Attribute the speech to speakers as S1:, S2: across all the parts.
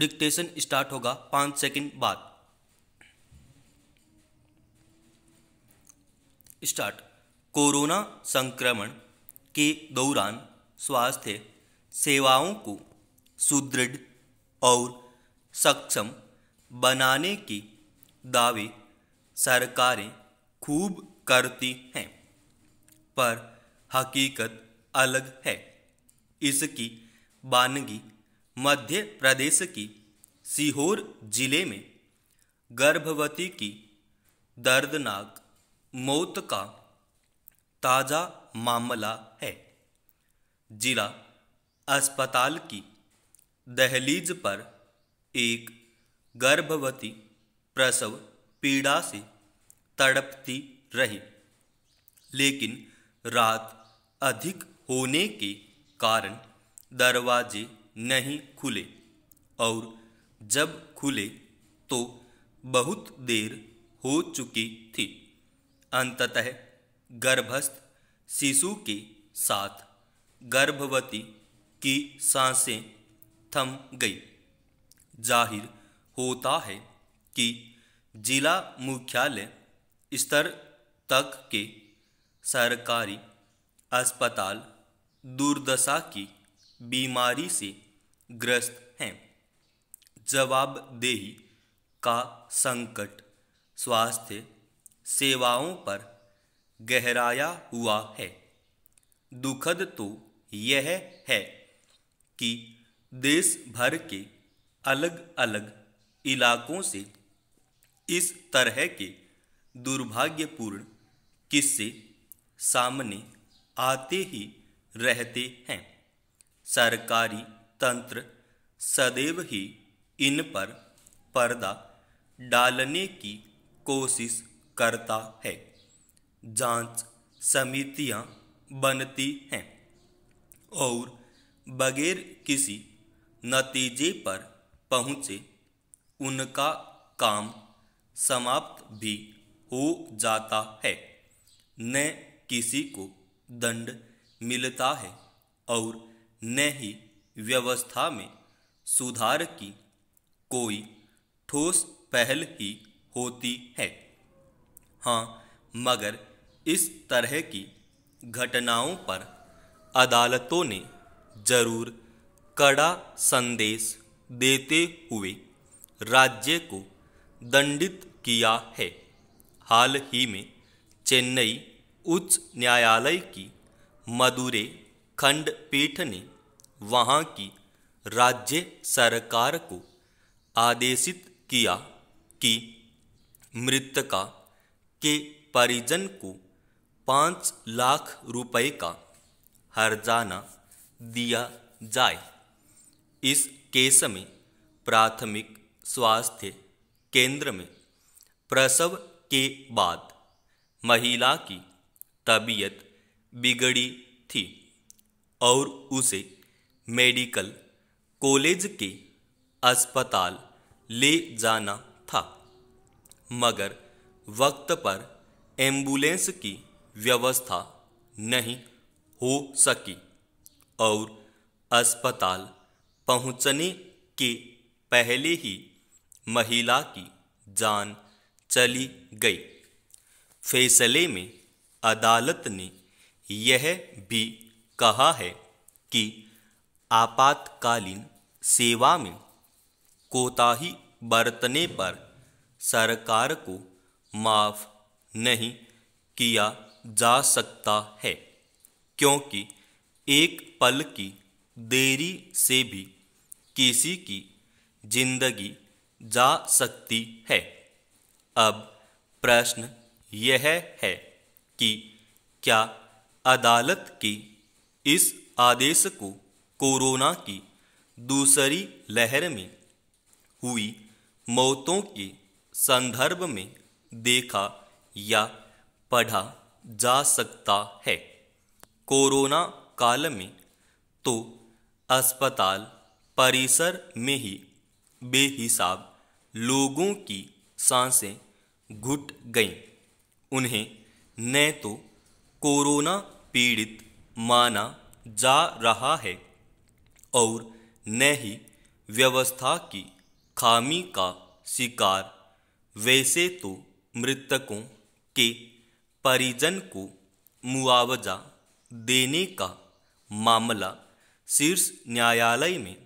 S1: dictation start होगा पांच second बाद स्टार्ट कोरोना संक्रमण के दौरान स्वास्थ्य सेवाओं को सुदृढ़ और सक्षम बनाने के दावे सरकारें खूब करती हैं पर हकीकत अलग है इसकी वानगी मध्य प्रदेश की सीहोर जिले में गर्भवती की दर्दनाक मौत का ताज़ा मामला है जिला अस्पताल की दहलीज पर एक गर्भवती प्रसव पीड़ा से तड़पती रही लेकिन रात अधिक होने के कारण दरवाजे नहीं खुले और जब खुले तो बहुत देर हो चुकी थी अंततः गर्भस्थ शिशु के साथ गर्भवती की सांसें थम गई जाहिर होता है कि जिला मुख्यालय स्तर तक के सरकारी अस्पताल दुर्दशा की बीमारी से ग्रस्त हैं जवाबदेही का संकट स्वास्थ्य सेवाओं पर गहराया हुआ है दुखद तो यह है कि देश भर के अलग अलग इलाकों से इस तरह के दुर्भाग्यपूर्ण किस्से सामने आते ही रहते हैं सरकारी तंत्र सदैव ही इन पर पर्दा डालने की कोशिश करता है जांच समितियां बनती हैं और बगैर किसी नतीजे पर पहुँचे उनका काम समाप्त भी हो जाता है न किसी को दंड मिलता है और न ही व्यवस्था में सुधार की कोई ठोस पहल ही होती है हाँ मगर इस तरह की घटनाओं पर अदालतों ने जरूर कड़ा संदेश देते हुए राज्य को दंडित किया है हाल ही में चेन्नई उच्च न्यायालय की मदुरे खंडपीठ ने वहाँ की राज्य सरकार को आदेशित किया कि मृतका के परिजन को पाँच लाख रुपए का हर्जाना दिया जाए इस केस में प्राथमिक स्वास्थ्य केंद्र में प्रसव के बाद महिला की तबीयत बिगड़ी थी और उसे मेडिकल कॉलेज के अस्पताल ले जाना था मगर वक्त पर एम्बुलेंस की व्यवस्था नहीं हो सकी और अस्पताल पहुंचने के पहले ही महिला की जान चली गई फैसले में अदालत ने यह भी कहा है कि आपातकालीन सेवा में कोताही बरतने पर सरकार को माफ़ नहीं किया जा सकता है क्योंकि एक पल की देरी से भी किसी की जिंदगी जा सकती है अब प्रश्न यह है कि क्या अदालत के इस आदेश को कोरोना की दूसरी लहर में हुई मौतों के संदर्भ में देखा या पढ़ा जा सकता है कोरोना काल में तो अस्पताल परिसर में ही बेहिसाब लोगों की सांसें घुट गईं उन्हें न तो कोरोना पीड़ित माना जा रहा है और न ही व्यवस्था की खामी का शिकार वैसे तो मृतकों के परिजन को मुआवजा देने का मामला शीर्ष न्यायालय में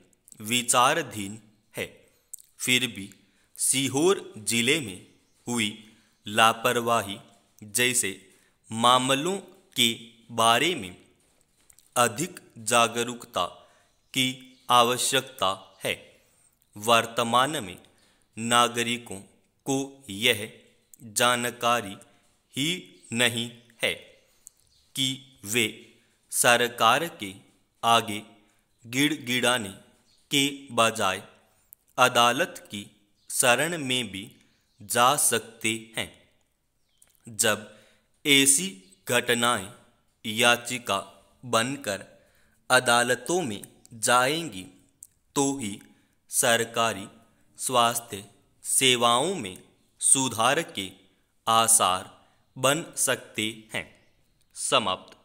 S1: विचाराधीन है फिर भी सीहोर जिले में हुई लापरवाही जैसे मामलों के बारे में अधिक जागरूकता की आवश्यकता है वर्तमान में नागरिकों को यह जानकारी ही नहीं है कि वे सरकार के आगे गिड़गिड़ाने के बजाय अदालत की शरण में भी जा सकते हैं जब ऐसी घटनाएं याचिका बनकर अदालतों में जाएंगी तो ही सरकारी स्वास्थ्य सेवाओं में सुधार के आसार बन सकते हैं समाप्त